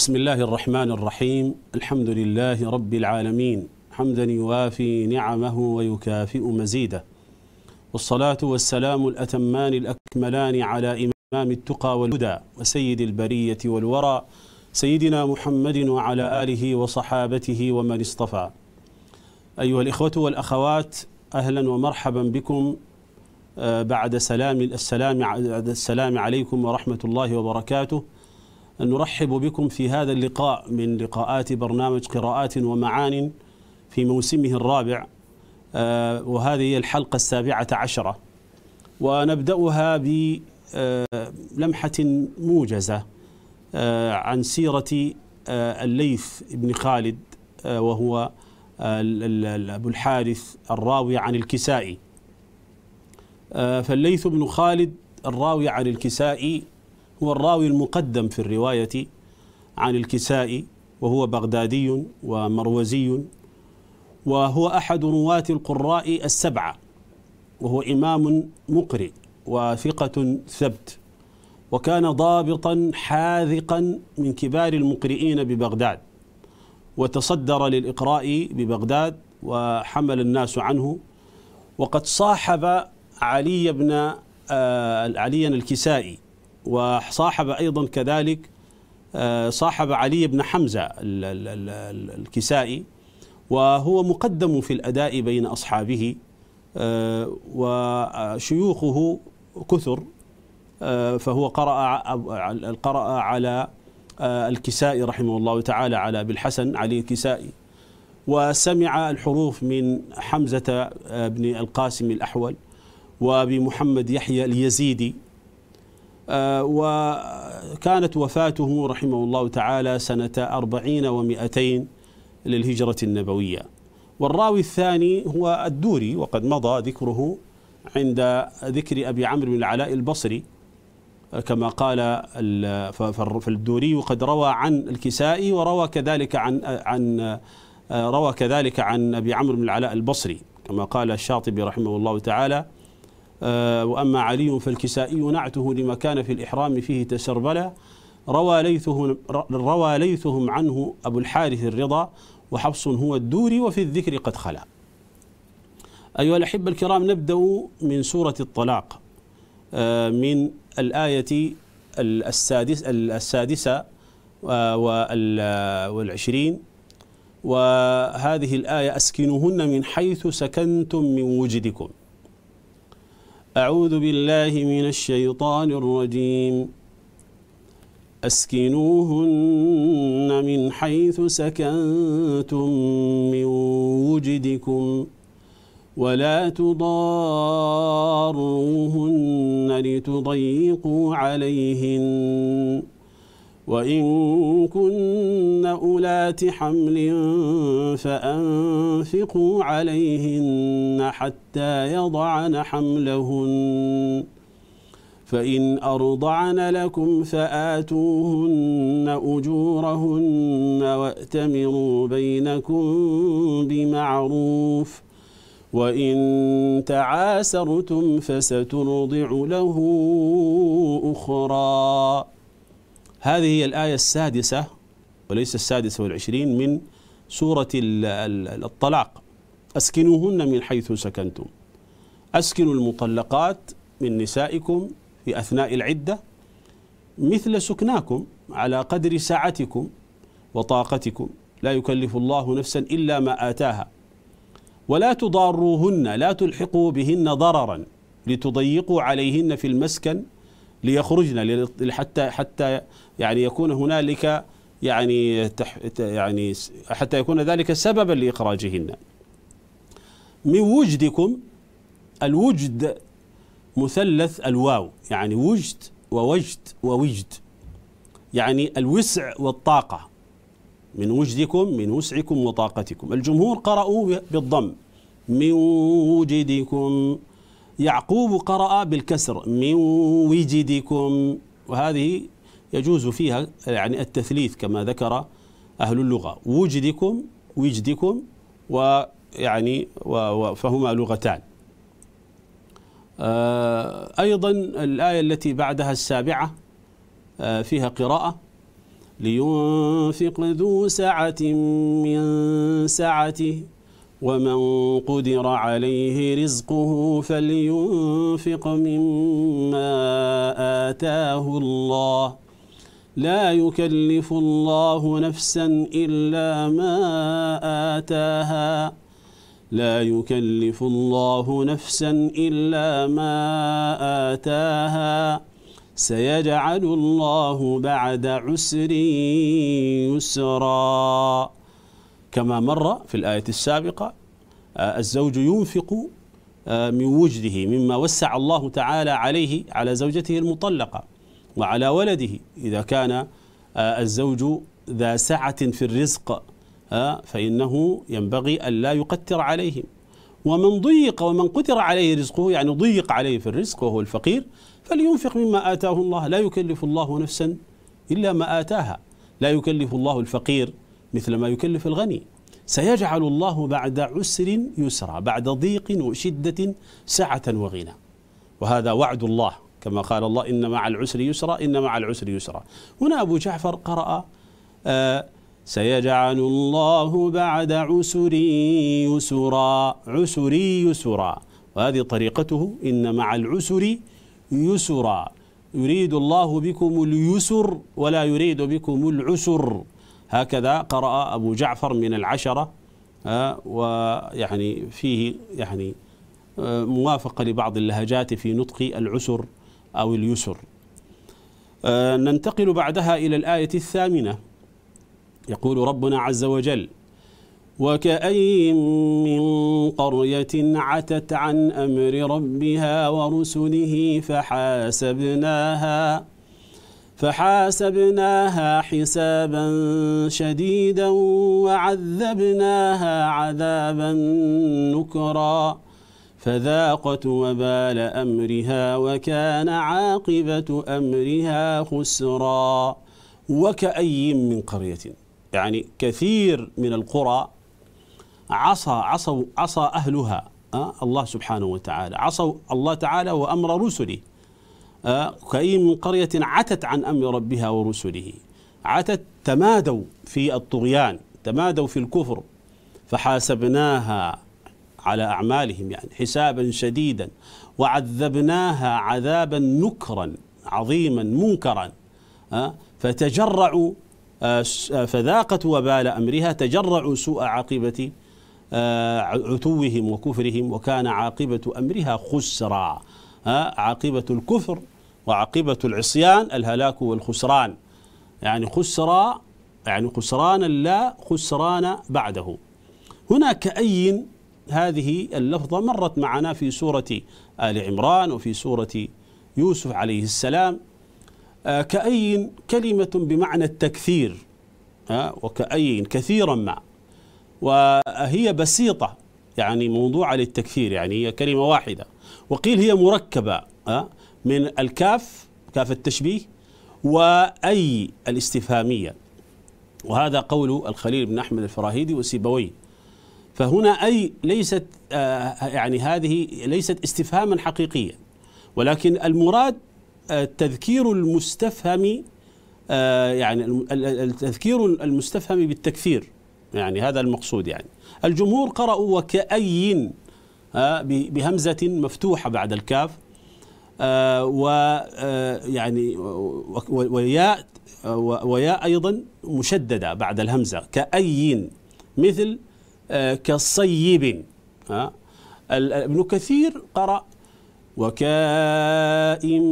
بسم الله الرحمن الرحيم الحمد لله رب العالمين حمدا يوافي نعمه ويكافئ مزيده والصلاة والسلام الأتمان الأكملان على إمام التقى والهدى وسيد البرية والورى سيدنا محمد وعلى آله وصحابته ومن اصطفى أيها الإخوة والأخوات أهلا ومرحبا بكم بعد سلام السلام السلام عليكم ورحمة الله وبركاته نرحب بكم في هذا اللقاء من لقاءات برنامج قراءات ومعان في موسمه الرابع آه، وهذه الحلقة السابعة عشرة ونبدأها بلمحة آه، موجزة آه، عن سيرة الليث بن خالد وهو أبو الحارث الراوي عن الكسائي فالليث بن خالد الراوي عن الكسائي هو الراوي المقدم في الرواية عن الكسائي وهو بغدادي ومروزي وهو أحد رواة القراء السبعة وهو إمام مقرئ وثقة ثبت وكان ضابطا حاذقا من كبار المقرئين ببغداد وتصدر للإقراء ببغداد وحمل الناس عنه وقد صاحب علي بن آه، علي الكسائي وصاحب أيضا كذلك آه، صاحب علي بن حمزة الكسائي وهو مقدم في الأداء بين أصحابه آه، وشيوخه كثر آه، فهو قرأ قرأ على الكسائي رحمه الله تعالى على أبي الحسن علي الكسائي وسمع الحروف من حمزة بن القاسم الأحول وبمحمد يحيى اليزيدي آه، وكانت وفاته رحمه الله تعالى سنة أربعين ومئتين للهجرة النبوية والراوي الثاني هو الدوري وقد مضى ذكره عند ذكر أبي عمرو بن العلاء البصري آه، كما قال فالدوري قد روى عن الكسائي وروى كذلك عن عن آه، روى كذلك عن ابي عمرو بن العلاء البصري كما قال الشاطبي رحمه الله تعالى آه، وأما علي فالكسائي نعته لما كان في الإحرام فيه تسربلا روى ليثهم, روى ليثهم عنه أبو الحارث الرضا وحفص هو الدوري وفي الذكر قد خلا أيها الأحبة الكرام نبدأ من سورة الطلاق آه، من الآية السادسة, آه، السادسة والعشرين وهذه الآية أسكنوهن من حيث سكنتم من وجدكم أعوذ بالله من الشيطان الرجيم أسكنوهن من حيث سكنتم من وجدكم ولا تضاروهن لتضيقوا عليهن وإن كن أولات حمل فأنفقوا عليهن حتى يضعن حملهن فإن أرضعن لكم فآتوهن أجورهن وأتمروا بينكم بمعروف وإن تعاسرتم فسترضع له أخرى هذه هي الآية السادسة وليس السادسة والعشرين من سورة الطلاق أسكنوهن من حيث سكنتم أسكنوا المطلقات من نسائكم في أثناء العدة مثل سكناكم على قدر سعتكم وطاقتكم لا يكلف الله نفسا إلا ما آتاها ولا تضاروهن لا تلحقوا بهن ضررا لتضيقوا عليهن في المسكن ليخرجن حتى حتى يعني يكون هنالك يعني يعني حتى يكون ذلك سببا لاخراجهن. من وجدكم الوجد مثلث الواو يعني وجد ووجد ووجد يعني الوسع والطاقه من وجدكم من وسعكم وطاقتكم الجمهور قرأوا بالضم من وجدكم يعقوب قرأ بالكسر من وجدكم وهذه يجوز فيها يعني التثليث كما ذكر أهل اللغة وجدكم وجدكم ويعني فهما لغتان آه، أيضا الآية التي بعدها السابعة آه، فيها قراءة لينفق ذو سعة من سعته ومن قدر عليه رزقه فلينفق مما آتاه الله لا يكلف الله نفسا إلا ما آتاها لا يكلف الله نفسا إلا ما آتاها سيجعل الله بعد عسر يسرا كما مر في الآية السابقة آه، الزوج ينفق آه، من وجده مما وسع الله تعالى عليه على زوجته المطلقة وعلى ولده إذا كان آه، الزوج ذا سعة في الرزق فإنه ينبغي ألا يقتر عليهم ومن ضيق ومن قتر عليه رزقه يعني ضيق عليه في الرزق وهو الفقير فلينفق مما آتاه الله لا يكلف الله نفسا إلا ما آتاها لا يكلف الله الفقير مثل ما يكلف الغني سيجعل الله بعد عسر يسرا بعد ضيق وشدة سعة وغنى وهذا وعد الله كما قال الله إن مع العسر يسرا إن مع العسر يسرا هنا أبو جعفر قرأ آه سيجعل الله بعد عسر يسرا عسر يسرا وهذه طريقته إن مع العسر يسرا يريد الله بكم اليسر ولا يريد بكم العسر هكذا قرأ أبو جعفر من العشرة آه، ويعني فيه يعني آه، موافقة لبعض اللهجات في نطق العسر أو اليسر آه، ننتقل بعدها إلى الآية الثامنة يقول ربنا عز وجل وكأين من قرية عتت عن أمر ربها ورسله فحاسبناها فحاسبناها حسابا شديدا وعذبناها عذابا نكرا فذاقت وبال امرها وكان عاقبه امرها خسرا وكأي من قريه يعني كثير من القرى عصى عصوا عصى اهلها آه، الله سبحانه وتعالى عصوا الله تعالى وامر رسله آه، كأي من قرية عتت عن أمر ربها ورسله عتت تمادوا في الطغيان تمادوا في الكفر فحاسبناها على أعمالهم يعني حسابا شديدا وعذبناها عذابا نكرا عظيما منكرا آه، فتجرعوا آه، فذاقت وبال أمرها تجرعوا سوء عاقبة عتوهم وكفرهم وكان عاقبة أمرها خسرا عاقبة الكفر وعاقبة العصيان الهلاك والخسران يعني خسرا يعني خسران لا خسران بعده هنا كأي هذه اللفظة مرت معنا في سورة آل عمران وفي سورة يوسف عليه السلام آه، كأي كلمة بمعنى التكثير آه، وكأي كثيرا ما وهي بسيطة يعني موضوعة للتكثير يعني هي كلمة واحدة وقيل هي مركبة آه، من الكاف كاف التشبيه وأي الاستفهامية وهذا قول الخليل بن أحمد الفراهيدي وسيبويه فهنا أي ليست آه يعني هذه ليست استفهاما حقيقيا ولكن المراد آه تذكير المستفهم آه يعني التذكير المستفهم بالتكفير يعني هذا المقصود يعني الجمهور قرأوا وكأي آه، بهمزة مفتوحة بعد الكاف آه، ويعني آه، وياء وياء أيضا مشددة بعد الهمزة كأي مثل آه، كصيب ابن كثير قرأ وكائن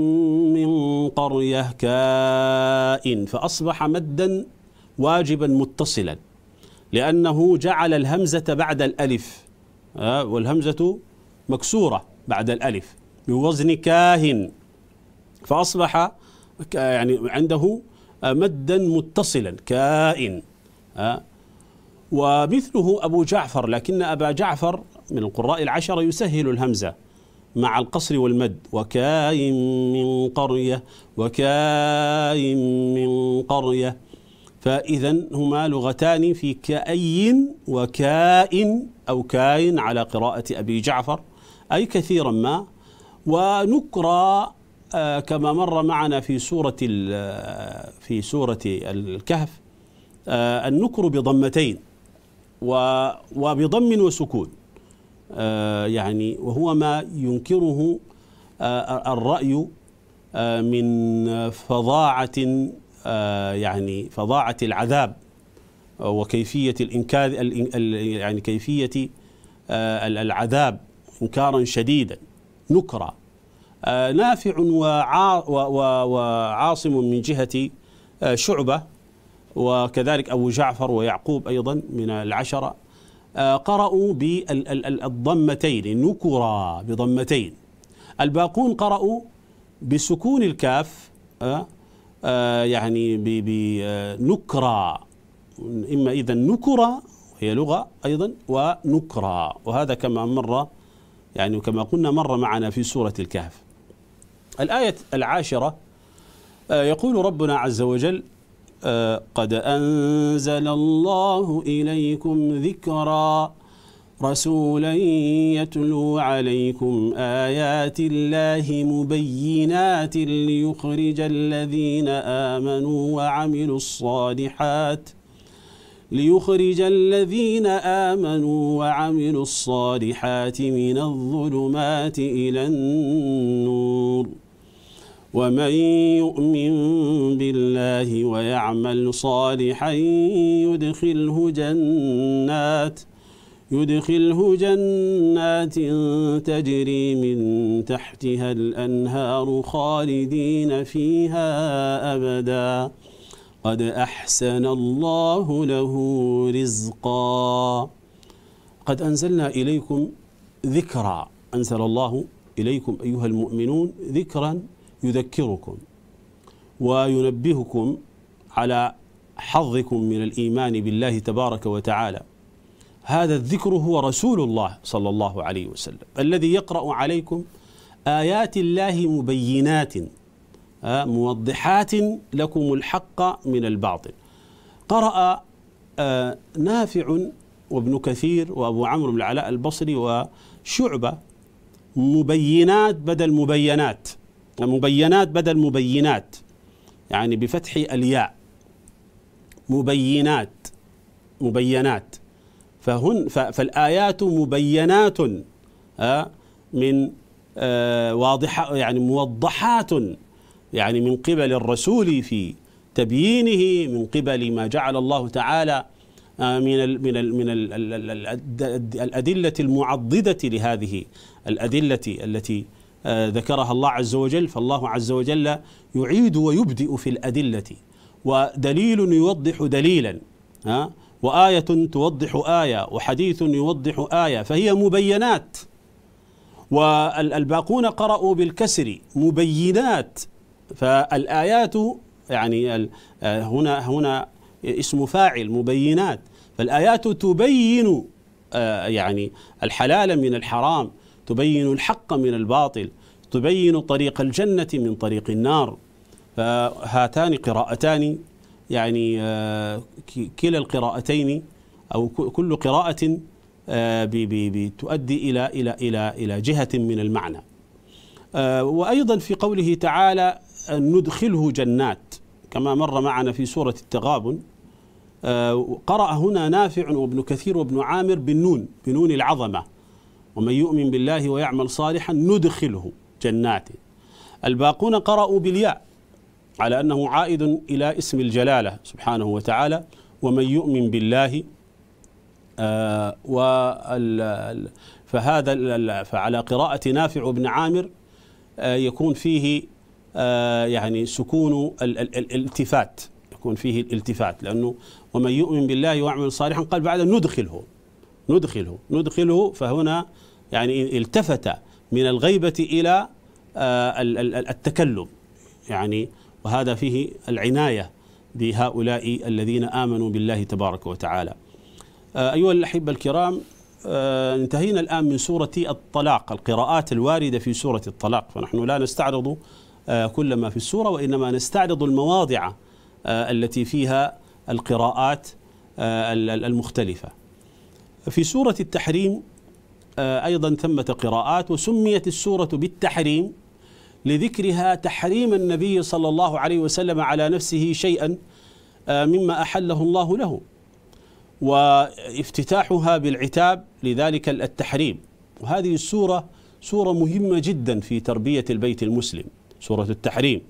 من قرية كائن فأصبح مدا واجبا متصلا لأنه جعل الهمزة بعد الألف والهمزة مكسورة بعد الألف بوزن كاهن فأصبح يعني عنده آه، مدا متصلا كائن آه، ومثله أبو جعفر لكن أبا جعفر من القراء العشرة يسهل الهمزة مع القصر والمد وكاين من قرية وكاين من قرية فإذا هما لغتان في كأين وكائن أو كاين على قراءة أبي جعفر أي كثيرا ما ونقرأ آه، كما مر معنا في سورة آه، في سورة الكهف آه، النكر بضمتين وبضم وسكون يعني وهو ما ينكره الرأي من فظاعة يعني فظاعة العذاب وكيفية الإنكار يعني كيفية العذاب إنكارا شديدا نكره آه، نافع وعاصم من جهة آه، شعبة وكذلك أبو جعفر ويعقوب أيضا من العشرة آه، قرأوا بالضمتين نكرا بضمتين الباقون قرأوا بسكون الكاف يعني بنكرا إما إذا نكرا هي لغة أيضا ونكرا وهذا كما مر يعني كما قلنا مر معنا في سورة الكهف الآية العاشرة آه، يقول ربنا عز وجل آه، قد أنزل الله إليكم ذكرا رسولا يتلو عليكم آيات الله مبينات ليخرج الذين آمنوا وعملوا الصالحات ليخرج الذين آمنوا وعملوا الصالحات من الظلمات إلى النور ومن يؤمن بالله ويعمل صالحا يدخله جنات يدخله جنات تجري من تحتها الأنهار خالدين فيها أبدا قد أحسن الله له رزقا قد أنزلنا إليكم ذكرا أنزل الله إليكم أيها المؤمنون ذكرا يذكركم وينبهكم على حظكم من الايمان بالله تبارك وتعالى هذا الذكر هو رسول الله صلى الله عليه وسلم الذي يقرا عليكم ايات الله مبينات آه، موضحات لكم الحق من الباطل قرأ آه، نافع وابن كثير وابو عمرو بن العلاء البصري وشعبه مبينات بدل مبينات مبينات بدل مبينات يعني بفتح الياء مبينات مبينات فهن فالآيات مبينات آه، من آه، واضحة يعني موضحات يعني من قبل الرسول في تبيينه من قبل ما جعل الله تعالى آه، من من من الأدلة المعضدة لهذه الأدلة التي آه، ذكرها الله عز وجل فالله عز وجل يعيد ويبدئ في الأدلة ودليل يوضح دليلا ها وآية توضح آية وحديث يوضح آية فهي مبينات والباقون قرأوا بالكسر مبينات فالآيات يعني آه، هنا هنا اسم فاعل مبينات فالآيات تبين آه، يعني الحلال من الحرام تبين الحق من الباطل تبين طريق الجنة من طريق النار فهاتان قراءتان يعني آه، كلا القراءتين أو كل قراءة آه، تؤدي إلى إلى إلى إلى جهة من المعنى آه، وأيضا في قوله تعالى ندخله جنات كما مر معنا في سورة التغابن قرأ هنا نافع وابن كثير وابن عامر بالنون بنون العظمة ومن يؤمن بالله ويعمل صالحا ندخله جنات الباقون قرأوا بالياء على أنه عائد إلى اسم الجلالة سبحانه وتعالى ومن يؤمن بالله آه، فهذا فعلى قراءة نافع بن عامر آه، يكون فيه آه، يعني سكون الالتفات يكون فيه الالتفات لأنه ومن يؤمن بالله ويعمل صالحا قال بعد ندخله ندخله ندخله فهنا يعني التفت من الغيبة إلى آه، التكلم يعني وهذا فيه العناية بهؤلاء الذين آمنوا بالله تبارك وتعالى آه، أيها الأحبة الكرام آه، انتهينا الآن من سورة الطلاق القراءات الواردة في سورة الطلاق فنحن لا نستعرض كل ما في السورة وإنما نستعرض المواضع التي فيها القراءات المختلفة في سورة التحريم آه، أيضا ثمة قراءات وسميت السورة بالتحريم لذكرها تحريم النبي صلى الله عليه وسلم على نفسه شيئا آه، مما أحله الله له وافتتاحها بالعتاب لذلك التحريم وهذه السورة سورة مهمة جدا في تربية البيت المسلم سورة التحريم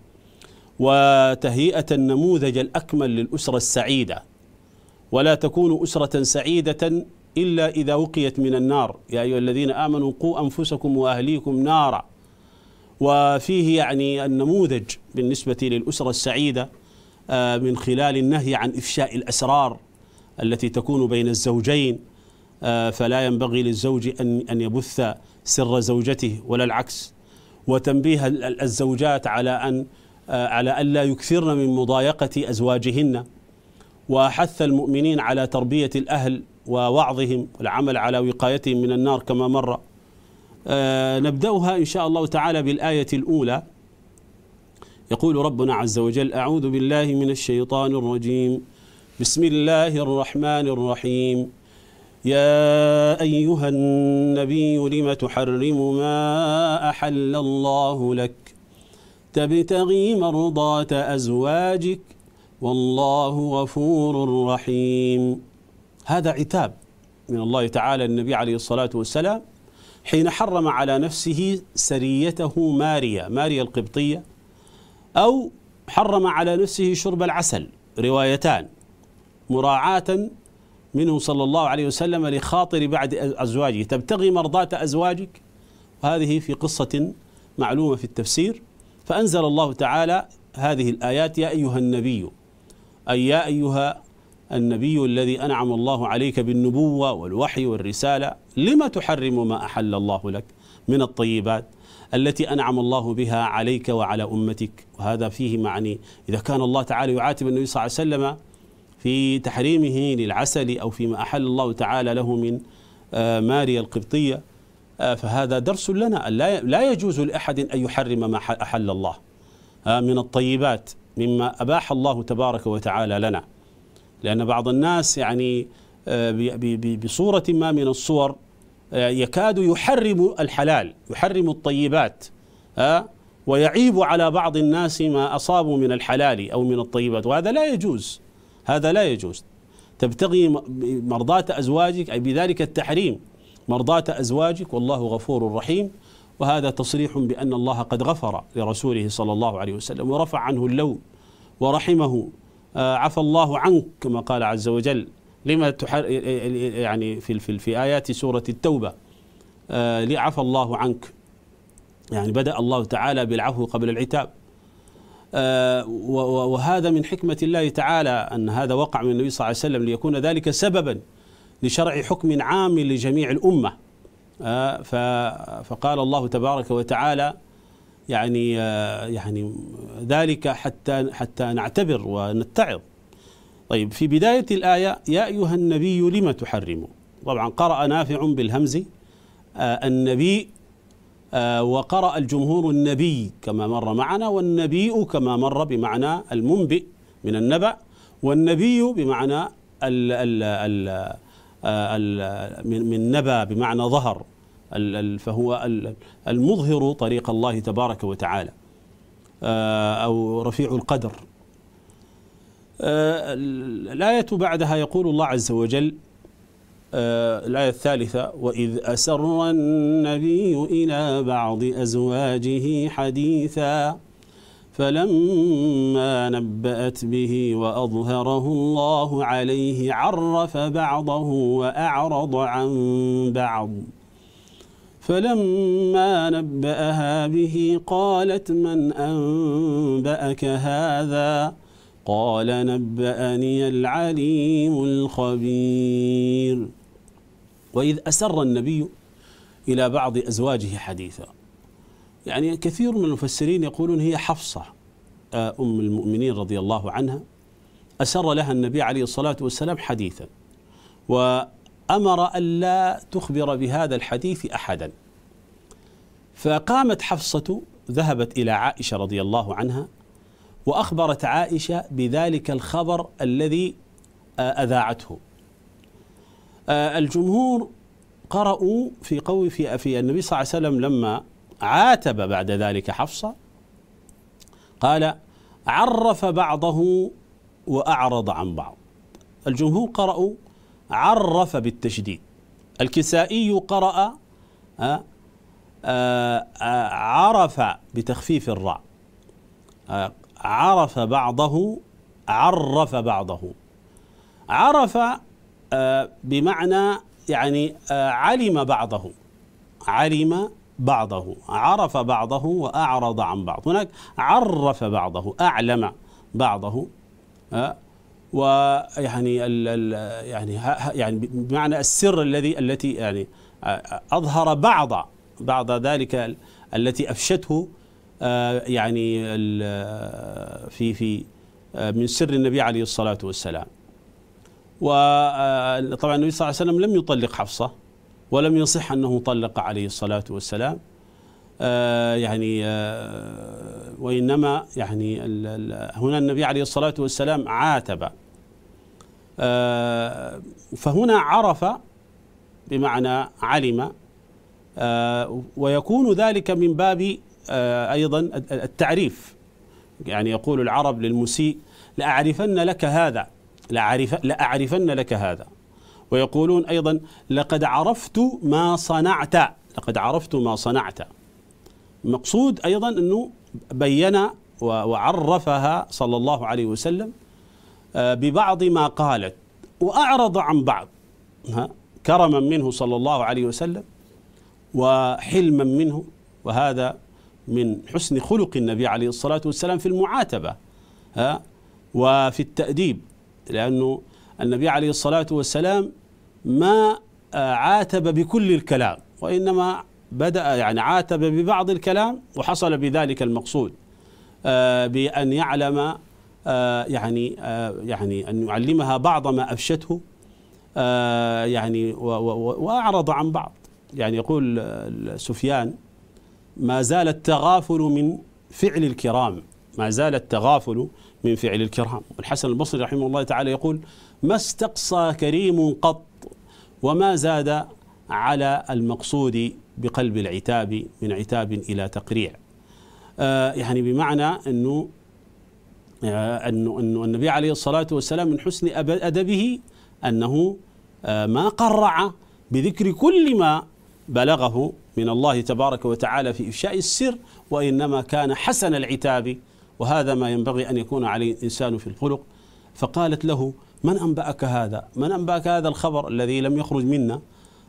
وتهيئة النموذج الأكمل للأسرة السعيدة ولا تكون أسرة سعيدة إلا إذا وقيت من النار يا أيها الذين آمنوا قوا أنفسكم وأهليكم نارا وفيه يعني النموذج بالنسبة للأسرة السعيدة آه، من خلال النهي عن إفشاء الأسرار التي تكون بين الزوجين آه، فلا ينبغي للزوج أن أن يبث سر زوجته ولا العكس وتنبيه الزوجات على أن آه، على ألا يكثرن من مضايقة أزواجهن وحث المؤمنين على تربية الأهل ووعظهم والعمل على وقايتهم من النار كما مر آه، نبدأها إن شاء الله تعالى بالآية الأولى يقول ربنا عز وجل أعوذ بالله من الشيطان الرجيم بسم الله الرحمن الرحيم يا أيها النبي لم تحرم ما أحل الله لك تبتغي مرضات أزواجك والله غفور رحيم هذا عتاب من الله تعالى النبي عليه الصلاة والسلام حين حرم على نفسه سريته ماريا ماريا القبطية أو حرم على نفسه شرب العسل روايتان مراعاة منه صلى الله عليه وسلم لخاطر بعد أزواجه تبتغي مرضاة أزواجك وهذه في قصة معلومة في التفسير فأنزل الله تعالى هذه الآيات يا أيها النبي أي يا أيها النبي الذي أنعم الله عليك بالنبوة والوحي والرسالة لما تحرم ما أحل الله لك من الطيبات التي أنعم الله بها عليك وعلى أمتك وهذا فيه معني إذا كان الله تعالى يعاتب النبي صلى الله عليه وسلم في تحريمه للعسل أو فيما أحل الله تعالى له من آه، ماريا القبطية آه، فهذا درس لنا لا يجوز لأحد أن يحرم ما أحل الله آه، من الطيبات مما أباح الله تبارك وتعالى لنا لأن بعض الناس يعني آه، بصورة ما من الصور آه، يكاد يحرم الحلال يحرم الطيبات آه، ويعيب على بعض الناس ما أصابوا من الحلال أو من الطيبات وهذا لا يجوز هذا لا يجوز تبتغي مرضاة أزواجك أي بذلك التحريم مرضاة أزواجك والله غفور رحيم وهذا تصريح بأن الله قد غفر لرسوله صلى الله عليه وسلم ورفع عنه اللوم ورحمه آه، عفى الله عنك كما قال عز وجل لما تحر يعني في في, في ايات سوره التوبه آه، لعفى الله عنك يعني بدا الله تعالى بالعفو قبل العتاب آه، وهذا من حكمه الله تعالى ان هذا وقع من النبي صلى الله عليه وسلم ليكون ذلك سببا لشرع حكم عام لجميع الامه فقال الله تبارك وتعالى يعني آه، يعني ذلك حتى حتى نعتبر ونتعظ طيب في بداية الآية يا أيها النبي لم تحرم طبعا قرأ نافع بالهمز آه، النبي آه، وقرأ الجمهور النبي كما مر معنا والنبي كما مر بمعنى المنبئ من النبأ والنبي بمعنى ال ال ال من نبأ بمعنى ظهر فهو المظهر طريق الله تبارك وتعالى آه، أو رفيع القدر آه، الآية بعدها يقول الله عز وجل آه، الآية الثالثة وإذ أسر النبي إلى بعض أزواجه حديثا فلما نبأت به وأظهره الله عليه عرف بعضه وأعرض عن بعض فلما نبأها به قالت من أنبأك هذا قال نبأني العليم الخبير وإذ أسر النبي إلى بعض أزواجه حديثا يعني كثير من المفسرين يقولون هي حفصة آه، أم المؤمنين رضي الله عنها أسر لها النبي عليه الصلاة والسلام حديثا و امر الا تخبر بهذا الحديث احدا فقامت حفصه ذهبت الى عائشه رضي الله عنها واخبرت عائشه بذلك الخبر الذي آه، اذاعته آه، الجمهور قرأوا في قول في في النبي صلى الله عليه وسلم لما عاتب بعد ذلك حفصه قال عرف بعضه واعرض عن بعض الجمهور قرأوا عرف بالتشديد الكسائي قرأ آه آه عرف بتخفيف الراء آه عرف بعضه عرف بعضه عرف آه، بمعنى يعني آه، علم بعضه علم بعضه عرف بعضه وأعرض عن بعض هناك عرف بعضه أعلم بعضه آه، ويعني يعني يعني بمعنى السر الذي التي يعني اظهر بعض بعض ذلك التي افشته يعني في في من سر النبي عليه الصلاه والسلام وطبعا النبي صلى الله عليه وسلم لم يطلق حفصه ولم يصح انه طلق عليه الصلاه والسلام آه، يعني آه، وإنما يعني هنا النبي عليه الصلاة والسلام عاتب آه، فهنا عرف بمعنى علم ويكون ذلك من باب أيضا التعريف يعني يقول العرب للمسيء لأعرفن لك هذا لأعرف لأعرفن لك هذا ويقولون أيضا لقد عرفت ما صنعت لقد عرفت ما صنعت مقصود أيضا أنه بين وعرفها صلى الله عليه وسلم آه، ببعض ما قالت وأعرض عن بعض كرما منه صلى الله عليه وسلم وحلما منه وهذا من حسن خلق النبي عليه الصلاة والسلام في المعاتبة ها وفي التأديب لأنه النبي عليه الصلاة والسلام ما آه، عاتب بكل الكلام وإنما بدأ يعني عاتب ببعض الكلام وحصل بذلك المقصود آه، بأن يعلم آه، يعني آه، يعني أن يعلمها بعض ما أفشته يعني وأعرض عن بعض يعني يقول سفيان ما زال التغافل من فعل الكرام ما زال التغافل من فعل الكرام والحسن البصري رحمه الله تعالى يقول ما استقصى كريم قط وما زاد على المقصود بقلب العتاب من عتاب إلى تقريع آه، يعني بمعنى آه، أنه أنه النبي عليه الصلاة والسلام من حسن أدبه أنه آه، ما قرع بذكر كل ما بلغه من الله تبارك وتعالى في إفشاء السر وإنما كان حسن العتاب وهذا ما ينبغي أن يكون عليه الإنسان في الخلق فقالت له من أنبأك هذا من أنبأك هذا الخبر الذي لم يخرج منا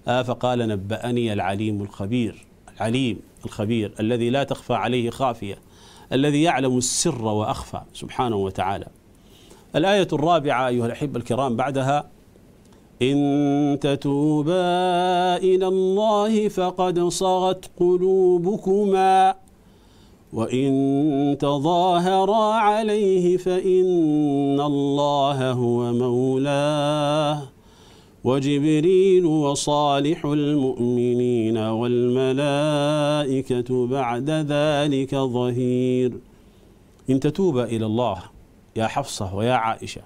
آه، فقال نبأني العليم الخبير العليم الخبير الذي لا تخفى عليه خافية الذي يعلم السر وأخفى سبحانه وتعالى الآية الرابعة أيها الأحبة الكرام بعدها إن تتوبا إلى الله فقد صغت قلوبكما وإن تظاهرا عليه فإن الله هو مولاه وجبريل وصالح المؤمنين والملائكة بعد ذلك ظهير إن تتوب إلى الله يا حفصة ويا عائشة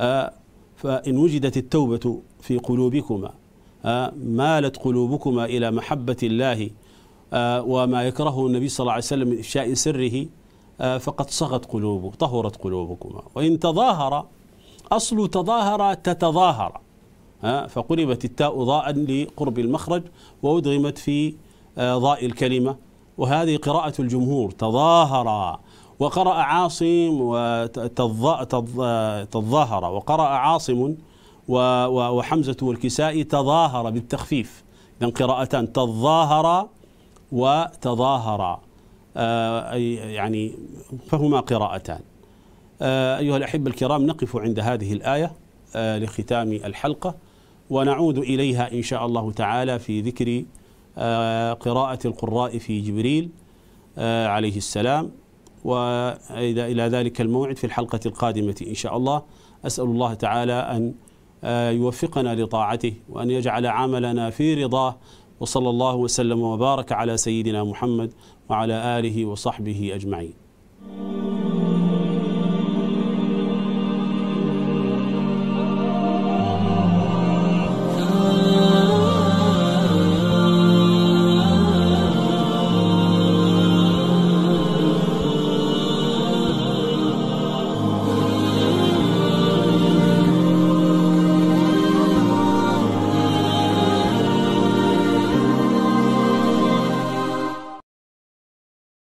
آه، فإن وجدت التوبة في قلوبكما آه، مالت قلوبكما إلى محبة الله آه، وما يكرهه النبي صلى الله عليه وسلم من إفشاء سره فقد صغت قلوبه طهرت قلوبكما وإن تظاهر أصل تظاهر تتظاهر فقلبت التاء ضاء لقرب المخرج وأدغمت في آه، ضاء الكلمة وهذه قراءة الجمهور تظاهر وقرأ عاصم تظاهر وقرأ عاصم وحمزة والكسائي تظاهر بالتخفيف إذا قراءتان تظاهر وتظاهر آه، يعني فهما قراءتان آه، أيها الأحبة الكرام نقف عند هذه الآية لختام الحلقة ونعود إليها إن شاء الله تعالى في ذكر آه، قراءة القراء في جبريل آه، عليه السلام وإلى ذلك الموعد في الحلقة القادمة إن شاء الله أسأل الله تعالى أن آه، يوفقنا لطاعته وأن يجعل عملنا في رضاه وصلى الله وسلم وبارك على سيدنا محمد وعلى آله وصحبه أجمعين